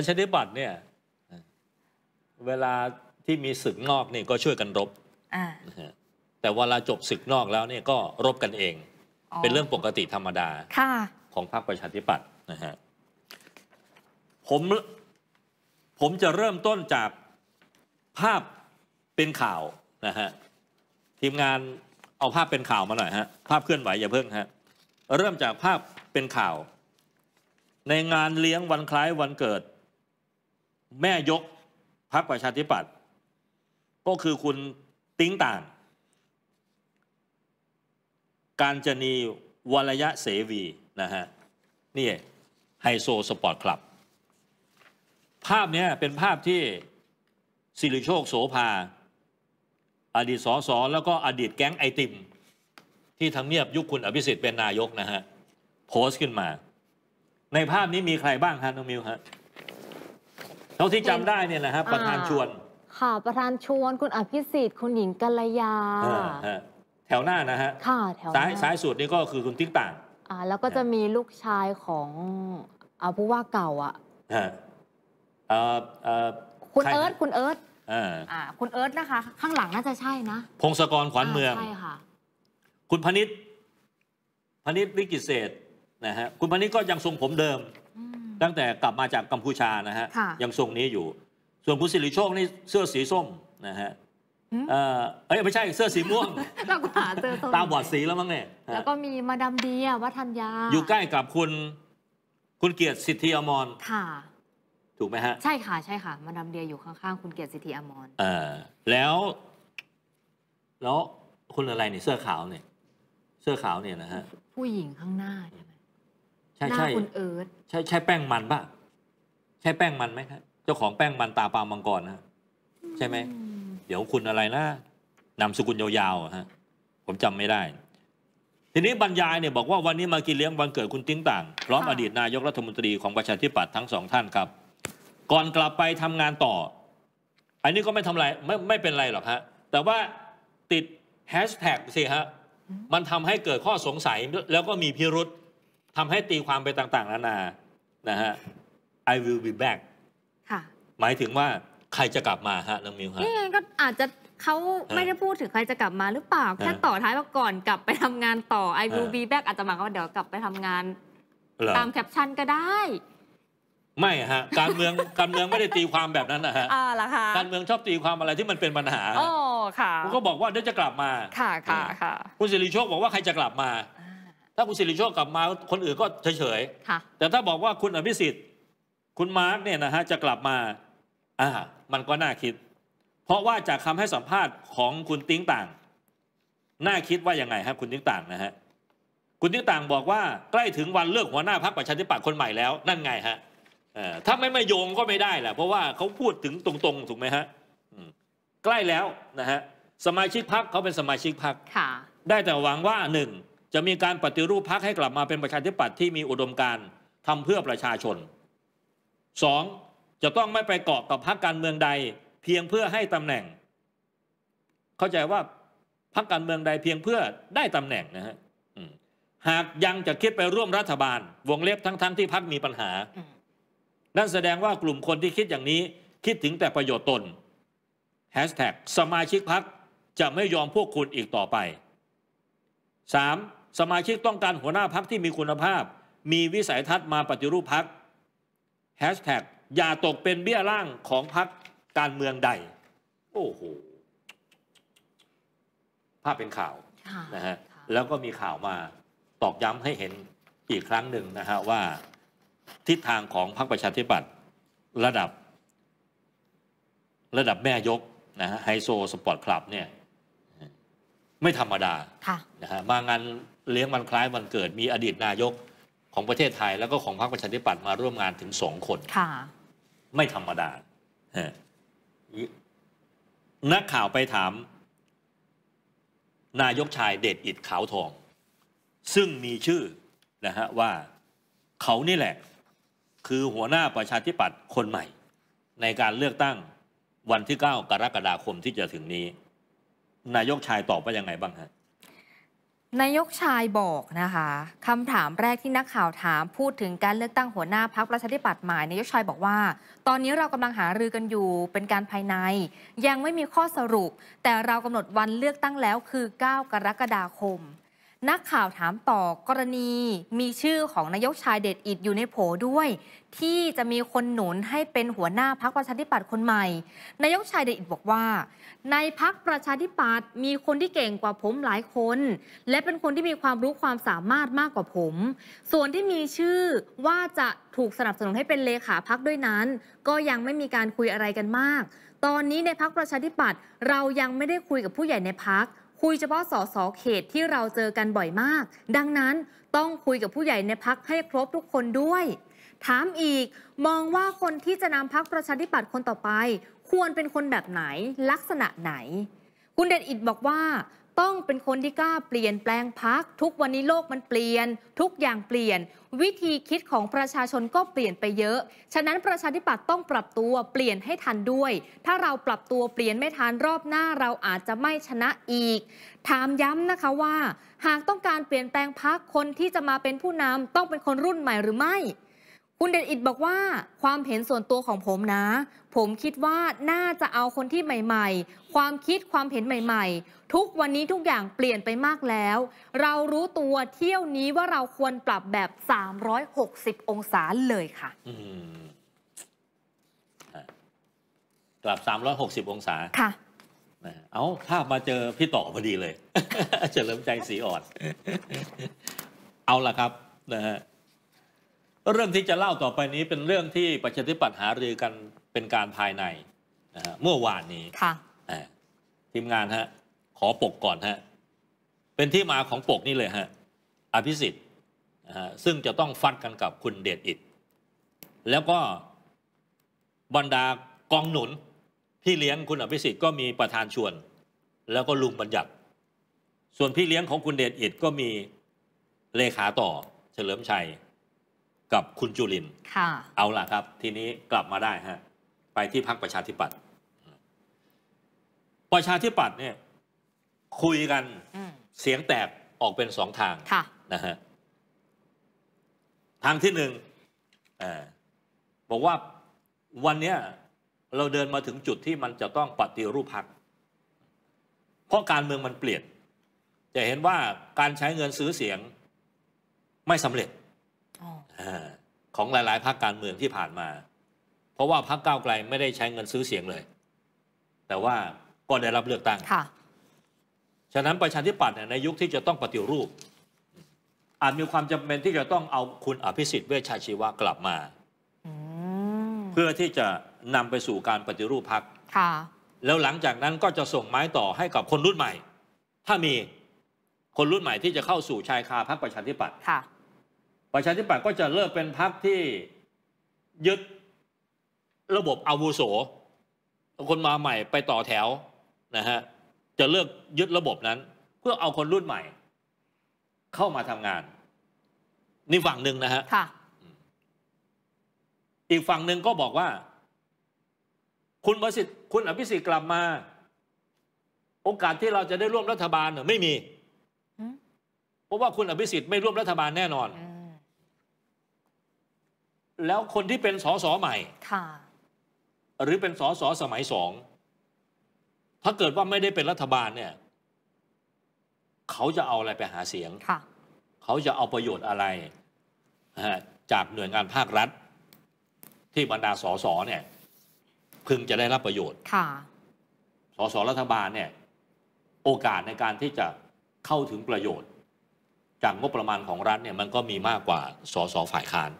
ประชาธิปัตย์เนี่ยเวลาที่มีศึกนอกนี่ก็ช่วยกันรบแต่เวลาจบศึกนอกแล้วเนี่ยก็รบกันเอง เป็นเรื่องปกติธรรมดาของพรรคประชาธิปัตย์นะฮะผมผมจะเริ่มต้นจากภาพเป็นข่าวนะฮะทีมงานเอาภาพเป็นข่าวมาหน่อยฮะภาพเคลื่อนไหวอย่าเพิ่งฮะเริ่มจากภาพเป็นข่าว ในงานเลี้ยงวันคล้ายวันเกิดแม่ยกพรรคประชาธิปัตย์ก็คือคุณติ้งต่างการจนีวรยะเสวีนะฮะนี่ไฮโซสปอร์ตคลับภาพนี้เป็นภาพที่สิริโชคโสภา อดีตสอสอแล้วก็อดีตแก๊งไอติม ที่ทำเนียบยุคคุณอภิสิทธิ์เป็นนายกนะฮะโพสต์ขึ้นมา ในภาพนี้มีใครบ้างฮะน้องมิวฮะเท่าที่จำได้เนี่ยนะฮะประธานชวน ค่ะประธานชวนคุณอภิสิทธิ์คุณหญิงกัลยาแถวหน้านะฮะ ค่ะแถวหซ้ายซ้ายสุดนี่ก็คือคุณติ๊กต่างอ่าแล้วก็จะมีลูกชายของอาผู้ว่าเก่าอ่ะฮะเอ่อเอ่อคุณเอิร์ธคุณเอิร์ธอ่าคุณเอิร์ธนะคะ ข้างหลังน่าจะใช่นะ พงศกรขวัญเมืองใช่ค่ะคุณพนิษฐ์พนิษฐ์ลิกิเศษนะฮะคุณพนิษฐ์ก็ยังทรงผมเดิมตั้งแต่กลับมาจากกัมพูชานะฮะ ยังทรงนี้อยู่ ส่วนคุณสิริโชคนี่เสื้อสีส้มนะฮะ เออยไม่ใช่ เสื้อสีม่วงตราก็หาเสื้อส้มตาบอดสีแล้วมั้งเนี่ย แล้วก็มีมาดามเดียวัฒนยาอยู่ใกล้กับคุณคุณเกียรติสิทธิอมรค่ะถูกไหมฮะ ใช่ค่ะใช่ค่ะ มาดามเดียอยู่ข้างๆ คุณเกียรติสิทธิอมรเออแล้ว แล้วคุณอะไรเนี่ยเสื้อขาวเนี่ยเสื้อขาวเนี่ยนะฮะผู้หญิงข้างหน้าเนี่ยใช่ใช่ใช่คุณเอิร์ใช่ใช่แป้งมันป่ะ ใช่แป้งมันไหมครับเจ้าของแป้งมันตาปลามังกรนะ ใช่ไหม เดี๋ยวคุณอะไรนะนามสกุลยาวๆฮะผมจำไม่ได้ ทีนี้บรรยายเนี่ยบอกว่าวันนี้มากินเลี้ยงวันเกิดคุณติ้งต่างพร้อมอดีตนายกรัฐมนตรีของประชาธิปัตย์ทั้งสองท่านครับ ก่อนกลับไปทำงานต่อ อันนี้ก็ไม่ทำไรไม่ไม่เป็นไรหรอกฮะ แต่ว่าติดแฮชแท็กสิฮะ มันทำให้เกิดข้อสงสัย แล้วก็มีพิรุษทำให้ตีความไปต่าง ๆนานานะฮะ I will be back ค่ะ หมายถึงว่าใครจะกลับมาฮะน้องมิวฮะ นี่ไงก็อาจจะเขาไม่ได้พูดถึงใครจะกลับมาหรือเปล่าแค่ต่อท้ายว่าก่อนกลับไปทำงานต่อ I will be back อาจจะหมายวว่าเดี๋ยวกลับไปทำงานตามแคปชั่นก็ได้ ไม่ฮะการเมืองการเมืองไม่ได้ตีความแบบนั้นนะฮะอ่าล่ะค่ะ การเมืองชอบตีความอะไรที่มันเป็นปัญหา อ๋อค่ะก็บอกว่าเดี๋ยวจะกลับมา ค่ะค่ะค่ะคุณสิริโชคบอกว่าใครจะกลับมาถ้าคุณสิริโชคกลับมาคนอื่นก็เฉยๆ แต่ถ้าบอกว่าคุณอภิสิทธิ์ คุณมาร์กเนี่ยนะฮะจะกลับมาอ่ามันก็น่าคิด เพราะว่าจากคาให้สัมภาษณ์ของคุณติ้งต่าง น่าคิดว่ายังไงครับคุณติ้งต่างนะฮะ คุณติ้งต่างบอกว่า ใกล้ถึงวันเลือกหัวหน้าพรรคประชาธิปัตย์คนใหม่แล้วนั่นไงฮะ ถ้าไม่มาโยงก็ไม่ได้แหละเพราะว่าเขาพูดถึงตรงๆถูกไหมฮะใกล้แล้วนะฮะสมาชิกพักเขาเป็นสมาชิกพัก ได้แต่หวังว่าหนึ่งจะมีการปฏิรูปพักให้กลับมาเป็นประชาธิปัตย์ที่มีอุดมการทำเพื่อประชาชน 2. จะต้องไม่ไปเกาะกับพักการเมืองใด เพียงเพื่อให้ตำแหน่ง เข้าใจว่าพักการเมืองใดเพียงเพื่อได้ตำแหน่งนะฮะหากยังจะคิดไปร่วมรัฐบาล วงเล็บทั้ง ๆทที่พักมีปัญหา นั่นแสดงว่ากลุ่มคนที่คิดอย่างนี้ คิดถึงแต่ประโยชน์ตนแฮชแท็กสมาชิกพักจะไม่ยอมพวกคุณอีกต่อไป 3. สมาชิกต้องการหัวหน้าพักที่มีคุณภาพ มีวิสัยทัศน์มาปฏิรูปพักแฮชแท็กอย่าตกเป็นเบี้ยล่างของพักการเมืองใด โอ้โหภาพเป็นข่าวนะฮะ แล้วก็มีข่าวมาตอกย้ำให้เห็นอีกครั้งหนึ่งนะฮะว่า ทิศทางของพรรคประชาธิปัตย์ระดับ ระดับแม่ยกนะฮะไฮโซสปอร์ตคลับเนี่ยไม่ธรรมดาะนะฮะมางานเลี้ยงวันคล้ายวันเกิดมีอดีตนายกของประเทศไทย แล้วก็ของพรรคประชาธิปัตย์มาร่วมงานถึงสองคน ค่ะ ไม่ธรรมดานักข่าวไปถาม นายกชายเดชอิดขาวทอง ซึ่งมีชื่อ นะฮะว่าเขานี่แหละคือหัวหน้าประชาธิปัตย์คนใหม่ ในการเลือกตั้งวันที่ 9 กรกฎาคมที่จะถึงนี้ นายกชายตอบว่ายังไงบ้างฮะนายกชายบอกนะคะคำถามแรกที่นักข่าวถามพูดถึงการเลือกตั้งหัวหน้าพักประชาธิปัตย์หมายนายกชายบอกว่า ตอนนี้เรากำลังหารือกันอยู่เป็นการภายใน ยังไม่มีข้อสรุป แต่เรากำหนดวันเลือกตั้งแล้วคือ 9 กรกฎาคมนักข่าวถามต่อกรณีมีชื่อของนายกชายเดชอิดอยู่ในโผด้วย ที่จะมีคนหนุนให้เป็นหัวหน้าพักประชาธิปัตย์คนใหม่นายกชายเดชอิดบอกว่า ในพักประชาธิปัตย์มีคนที่เก่งกว่าผมหลายคน และเป็นคนที่มีความรู้ความสามารถมากกว่าผม ส่วนที่มีชื่อว่าจะถูกสนับสนุนให้เป็นเลขาพักด้วยนั้น ก็ยังไม่มีการคุยอะไรกันมาก ตอนนี้ในพักประชาธิปัตย์เรายังไม่ได้คุยกับผู้ใหญ่ในพักคุยเฉพาะสสเขตที่เราเจอกันบ่อยมาก ดังนั้นต้องคุยกับผู้ใหญ่ในพักให้ครบทุกคนด้วย ถามอีกมองว่าคนที่จะนำพักประชาธิปัตย์คนต่อไป ควรเป็นคนแบบไหนลักษณะไหน คุณเดชอิดบอกว่าต้องเป็นคนที่กล้าเปลี่ยนแปลงพัก ทุกวันนี้โลกมันเปลี่ยน ทุกอย่างเปลี่ยน วิธีคิดของประชาชนก็เปลี่ยนไปเยอะ ฉะนั้นประชาธิปัตย์ต้องปรับตัวเปลี่ยนให้ทันด้วย ถ้าเราปรับตัวเปลี่ยนไม่ทันรอบหน้าเราอาจจะไม่ชนะอีก ถามย้ำนะคะว่า หากต้องการเปลี่ยนแปลงพักคนที่จะมาเป็นผู้นำต้องเป็นคนรุ่นใหม่หรือไม่คุณเดชอิดบอกว่าความเห็นส่วนตัวของผมนะ ผมคิดว่าน่าจะเอาคนที่ใหม่ ๆ ความคิดความเห็นใหม่ ๆ ทุกวันนี้ทุกอย่างเปลี่ยนไปมากแล้ว เรารู้ตัวเที่ยวนี้ว่าเราควรปรับแบบ 360 องศาเลยค่ะปรับ 360 องศาค่ะ เอาภาพมาเจอพี่ต่อพอดีเลยเฉลิมใจสีอ่อนเอาละครับนะฮะเรื่องที่จะเล่าต่อไปนี้เป็นเรื่องที่ประชาธิปัตย์หารือกันเป็นการภายในนะฮะเมื่อวานนี้ ค่ะทีมงานฮะขอปกก่อนฮะเป็นที่มาของปกนี่เลยฮะอภิสิทธิ์นะฮะซึ่งจะต้องฟัดกันกับคุณเดชอิดแล้วก็บรรดากองหนุนพี่เลี้ยงคุณอภิสิทธิ์ก็มีประธานชวน แล้วก็ลุงบัญญัติส่วนพี่เลี้ยงของคุณเดชอิดก็มีเลขาต่อเฉลิมชัยกับคุณจุลินค่ะเอาล่ะครับ ทีนี้กลับมาได้ฮะ ไปที่พรรคประชาธิปัตย์ ประชาธิปัตย์เนี่ย คุยกันเสียงแตกออกเป็นสองทางะนะฮะ ทางที่หนึ่งอบอกว่าวันเนี้ยเราเดินมาถึงจุดที่มันจะต้องปฏิรูปพัก เพราะการเมืองมันเปลี่ยน จะเห็นว่าการใช้เงินซื้อเสียงไม่สำเร็จของหลาย ๆ พรรคการเมืองที่ผ่านมา เพราะว่าพรรคก้าวไกลไม่ได้ใช้เงินซื้อเสียงเลย แต่ว่าก็ได้รับเลือกตั้งฉะนั้นประชาธิปัตย์ในยุคที่จะต้องปฏิรูปอาจมีความจำเป็นที่จะต้องเอาคุณอภิสิทธิ์เวชชาชีวะกลับมาเพื่อที่จะนำไปสู่การปฏิรูปพรรคแล้วหลังจากนั้นก็จะส่งไม้ต่อให้กับคนรุ่นใหม่ ถ้ามีคนรุ่นใหม่ที่จะเข้าสู่ชายคาพรรคประชาธิปัตย์ประชาธิปัตย์ก็จะเลิกเป็นพรรคที่ยึดระบบอาวุโส คนมาใหม่ ไปต่อแถวนะฮะจะเลิกยึดระบบนั้น เพื่อเอาคนรุ่นใหม่ เข้ามาทำงานนี่ฝั่งหนึ่งนะฮะะอีกฝั่งหนึ่งก็บอกว่า คุณประสิทธิ์คุณอภิสิทธิ์กลับมา โอกาสที่เราจะได้ร่วมรัฐบาลเนี่ยไม่มีเพราะว่าคุณอภิสิทธิ์ไม่ร่วมรัฐบาลแน่นอนแล้วคนที่เป็นสอสอใหม่ค่ะหรือเป็นสอสอสมัยสอง ถ้าเกิดว่าไม่ได้เป็นรัฐบาลเนี่ยเขาจะเอาอะไรไปหาเสียงค่ะเขาจะเอาประโยชน์อะไรจากหน่วยงานภาครัฐ ที่บรรดาสอสอเนี่ยพึงจะได้รับประโยชน์ค่ะสสรัฐบาลเนี่ยโอกาสในการที่จะเข้าถึงประโยชน์ จากงบประมาณของรัฐเนี่ยมันก็มีมากกว่าสอสอฝ่ายค้าน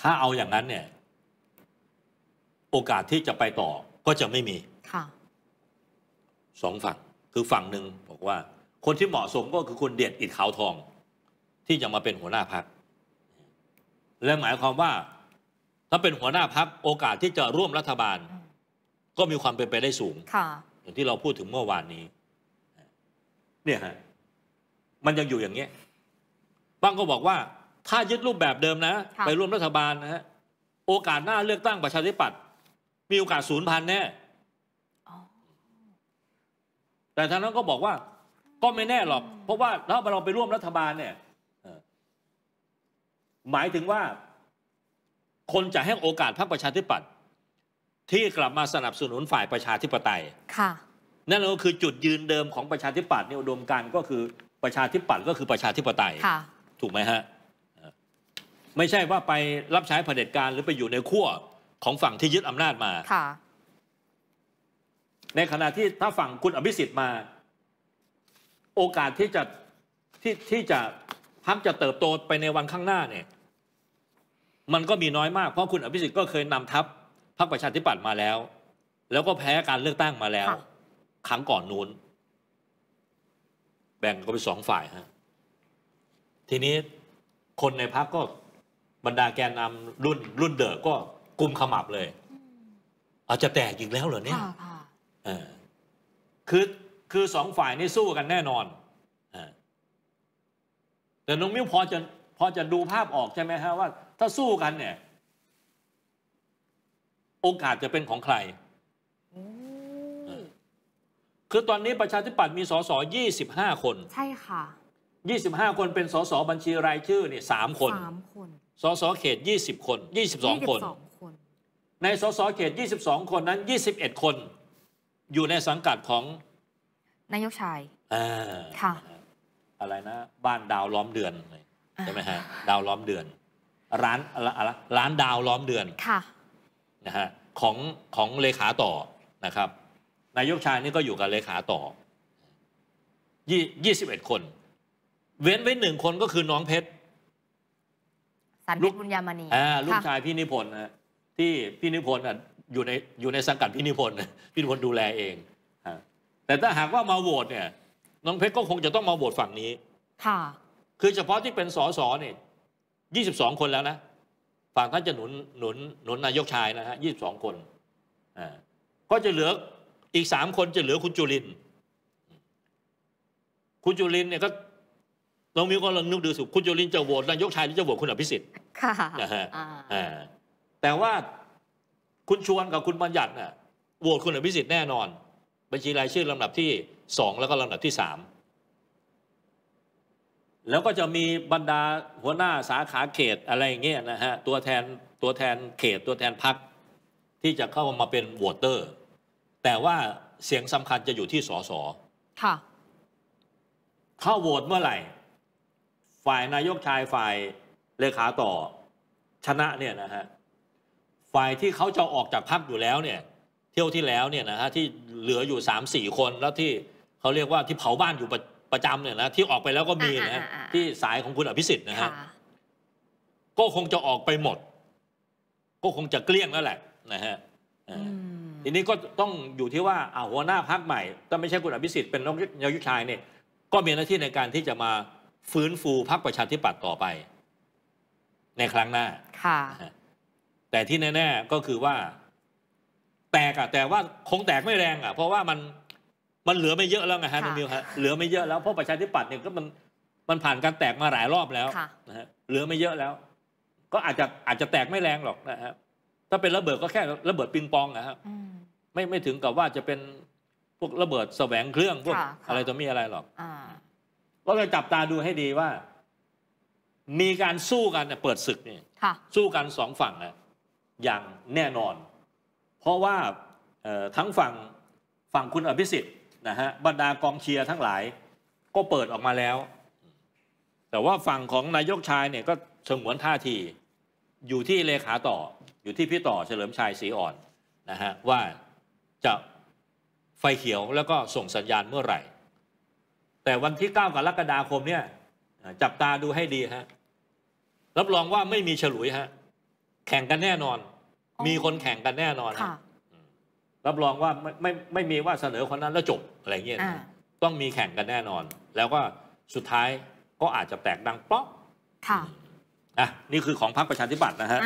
ถ้าเอาอย่างนั้น เนี่ย โอกาสที่จะไปต่อก็จะไม่มีสองฝั่ง คือฝั่งหนึ่งบอกว่า คนที่เหมาะสมก็คือคนเดดอิดขาวทอง ที่จะมาเป็นหัวหน้าพักและหมายความว่า ถ้าเป็นหัวหน้าพักโอกาสที่จะร่วมรัฐบาล ก็มีความเป็นไปได้สูงอย่างที่เราพูดถึงเมื่อวานนี้ เนี่ยฮะมันยังอยู่อย่างเงี้ยบ้างก็บอกว่าถ้ายึดรูปแบบเดิมนะ ไปร่วมรัฐบาลนะฮะโอกาสหน้าเลือกตั้งประชาธิปัตย์มีโอกาสศูนย์พันแน่แต่ทางนั้นก็บอกว่า ก็ไม่แน่หรอกเพราะว่าถ้าเราไปร่วมรัฐบาลเนี่ยหมายถึงว่า คนจะให้โอกาสพรรคประชาธิปัตย์ที่กลับมาสนับสนุนฝ่ายประชาธิปไตยค่ะนั่นก็คือจุดยืนเดิมของประชาธิปัตย์ในอุดมการก็คือประชาธิปัตย์ก็คือประชาธิปไตยถูกไหมฮะไม่ใช่ว่าไปรับใช้เผด็จการหรือไปอยู่ในขั้วของฝั่งที่ยึดอำนาจมาค่ะในขณะที่ถ้าฝั่งคุณอภิสิทธิ์มา โอกาสที่จะที่ที่จะพักจะเติบโตไปในวันข้างหน้าเนี่ย มันก็มีน้อยมากเพราะคุณอภิสิทธิ์ก็เคยนำทัพพรรคประชาธิปัตย์มาแล้ว แล้วก็แพ้การเลือกตั้งมาแล้วครั้งก่อนนู้นแบ่งก็เป็นสองฝ่ายฮะทีนี้คนในพักก็บรรดาแกนนำรุ่นรุ่นเดอะก็กุมขมับเลยอาจจะแตกอีกแล้วเหรอเนี่ยคือคือสองฝ่ายนี่สู้กันแน่นอน แต่น้องมิ้วพอจะพอจะดูภาพออกใช่ไหมฮะว่าถ้าสู้กันเนี่ย โอกาสจะเป็นของใครคือตอนนี้ประชาธิปัตย์มีสสยี่สิบห้าคน ใช่ค่ะยี่สิบห้าคนเป็นสสบัญชีรายชื่อเนี่ยสามคนสามคนสสเขต20คน 22 คน ในสสเขต 22 คนนั้น 21 คน อยู่ในสังกัดของนายกชายค่ะอะไรนะ บ้านดาวล้อมเดือนใช่ไหมฮะดาวล้อมเดือน ร้านอะไรร้านดาวล้อมเดือนค่ะนะฮะของของเลขาต่อนะครับนายกชายนี่ก็อยู่กับเลขาต่อยี่สิบเอ็ดคน เว้นไว้หนึ่งคนก็คือน้องเพชรันติบุญยามณีลูกชายพี่นิพนธ์นะที่พี่นิพนธ์อยู่ในอยู่ในสังกัดพี่นิพนธ์พี่นิพนธ์ดูแลเองแต่ถ้าหากว่ามาโหวตเนี่ย น้องเพชรก็คงจะต้องมาโหวตฝั่งนี้ ค่ะ คือเฉพาะที่เป็นสสเนี่ยยี่สิบสองคนแล้วนะ ฝั่งท่านจะหนุนหนุนหนุนนายกชายนะฮะยี่สิบสองคน อ่า ก็จะเหลืออีกสามคนจะเหลือคุณจุลิน คุณจุลินเนี่ยก็้องมีควลังนึกดูสิคุณจุลินจะโหวตนายกชายหรือจะโหวตคุณอภิสิทธิ์ค่ะนะฮะแต่ว่าคุณชวนกับคุณบัญญัติน่ะโหวตคุณอภิสิทธิ์แน่นอน บัญชีรายชื่อลำดับที่สองแล้วก็ลำดับที่สามแล้วก็จะมีบรรดาหัวหน้าสาขาเขตอะไรอย่างเงี้ยนะฮะตัวแทนตัวแทนเขต ตัวแทนพัก ที่จะเข้ามาเป็นวอเตอร์ แต่ว่าเสียงสำคัญจะอยู่ที่สสค่ะเข้าโหวตเมื่อไหร่ ฝ่ายนายกชายฝ่ายเลขาต่อชนะเนี่ยนะฮะ ฝ่ายที่เขาจะออกจากพักอยู่แล้วเนี่ย เที่ยวที่แล้วเนี่ยนะฮะที่เหลืออยู่สามสี่คนแล้วที่เขาเรียกว่าที่เผาบ้านอยู่ประประจำเนี่ยนะที่ออกไปแล้วก็มีนะที่สายของคุณอภิสิทธิ์นะฮะก็คงจะออกไปหมด ก็คงจะเกลี้ยงแล้วแหละนะฮะทีนี้ก็ต้องอยู่ที่ว่าอาหัวหน้าพักใหม่ถ้าไม่ใช่คุณอภิสิทธิ์เป็นนายกยุทธชายเนี่ยก็มีหน้าที่ในการที่จะมาฟื้นฟูพักประชาธิปัตย์ต่อไปในครั้งหน้าค่ะแต่ที่แน่ๆก็คือว่า แตกอะแต่ว่าคงแตกไม่แรงอะเพราะว่ามันมันเหลือไม่เยอะแล้วไงฮะนุมิวฮะเหลือไม่เยอะแล้วเพราะประชาธิปัตย์เนี่ยก็มันมันผ่านการแตกมาหลายรอบแล้วนะฮะเหลือไม่เยอะแล้ว ก็อาจจะอาจจะแตกไม่แรงหรอกนะฮะถ้าเป็นระเบิดก็แค่ ระเบิดปิงปองนะครับไม่ไม่ถึงกับว่าจะเป็นพวกระเบิดแสวงเครื่องพวก อะไรตัวมีอะไรหรอกก็เลยจับตาดูให้ดีว่ามีการสู้กันเปิดศึกเนี่ยสู้กันสองฝั่งนะอย่างแน่นอน เพราะว่าทั้งฝั่งฝั่งคุณอภิสิทธิ์นะฮะบรรดากองเชียร์ทั้งหลายก็เปิดออกมาแล้ว แต่ว่าฝั่งของนายกชายเนี่ยก็เฉงหวนท่าที อยู่ที่เลขาต่ออยู่ที่พี่ต่อเฉลิมชัยสีอ่อนนะฮะว่าจะไฟเขียวแล้วก็ส่งสัญญาณเมื่อไหร่ แต่วันที่9กรกฎาคมเนี่ยจับตาดูให้ดีฮะรับรองว่าไม่มีฉลุยฮะ แข่งกันแน่นอน มีคนแข่งกันแน่นอนรับรองว่าไม่ไม่ไม่มีว่าเสนอคนนั้น แล้วจบอะไรเงี้ยต้องมีแข่งกันแน่นอน แล้วก็สุดท้ายก็อาจจะแตกดังป๊อกค่ะอ่ะ นี่คือของพรรคประชาธิปัตย์นะฮะ